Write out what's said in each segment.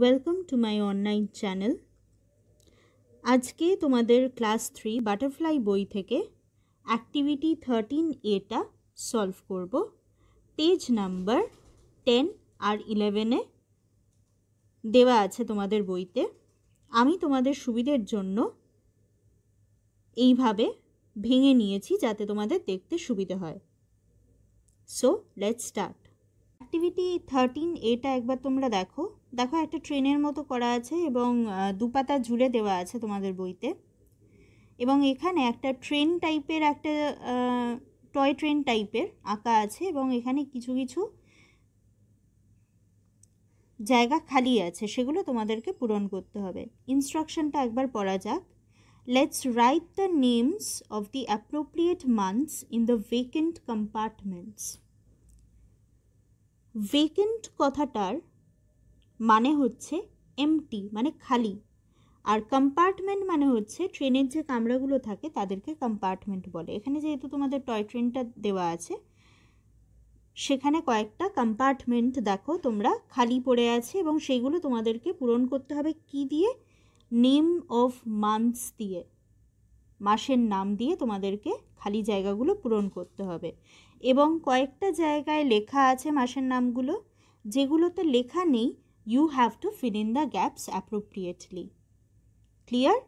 welcome to my online channel আজকে তোমাদের class three butterfly বই থেকে অ্যাক্টিভিটি থার্টিন এটা সলভ করব পেজ নাম্বার টেন আর ইলেভেনে দেওয়া আছে তোমাদের বইতে আমি তোমাদের সুবিধের জন্য এইভাবে ভেঙে নিয়েছি যাতে তোমাদের দেখতে সুবিধে হয় so let start activity thirteen এটা একবার তোমরা দেখো দেখো একটা ট্রেনের মতো করা আছে এবং দুপাতা ঝুলে দেওয়া আছে তোমাদের বইতে এবং এখানে একটা ট্রেন টাইপের একটা টয় ট্রেন টাইপের আঁকা আছে এবং এখানে কিছু কিছু জায়গা খালি আছে সেগুলো তোমাদেরকে পূরণ করতে হবে ইনস্ট্রাকশনটা একবার পড়া যাক let's write the names of the appropriate months in the vacant compartments vacant কথাটার মানে হচ্ছে এমটি মানে খালি আর কম্পার্টমেন্ট মানে হচ্ছে ট্রেনের যে কামরাগুলো থাকে তাদেরকে কম্পার্টমেন্ট বলে এখানে যেহেতু তোমাদের টয় ট্রেনটা দেওয়া আছে সেখানে কয়েকটা কম্পার্টমেন্ট দেখো তোমরা খালি পড়ে আছে এবং সেইগুলো তোমাদেরকে পূরণ করতে হবে কি দিয়ে নেম অফ মান্থস দিয়ে মাসের নাম দিয়ে তোমাদেরকে খালি জায়গাগুলো পূরণ করতে হবে এবং কয়েকটা জায়গায় লেখা আছে মাসের নামগুলো যেগুলোতে লেখা নেই you have to fill in the gaps appropriately clear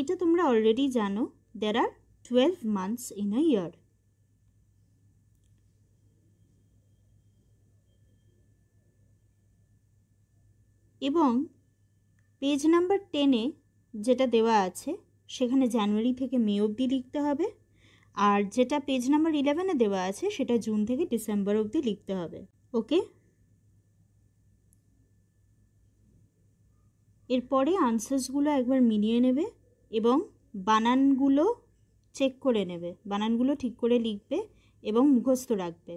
এটা তোমরা অলরেডি জানো there are twelve months in a year এবং পেজ নাম্বার টেনে যেটা দেওয়া আছে সেখানে জানুয়ারি থেকে মে অবধি লিখতে হবে আর যেটা পেজ নাম্বার ইলেভেনে দেওয়া আছে সেটা জুন থেকে ডিসেম্বর অবধি লিখতে হবে ওকে এরপরে আনসার্সগুলো একবার মিলিয়ে নেবে এবং বানানগুলো চেক করে নেবে বানানগুলো ঠিক করে লিখবে এবং মুখস্থ রাখবে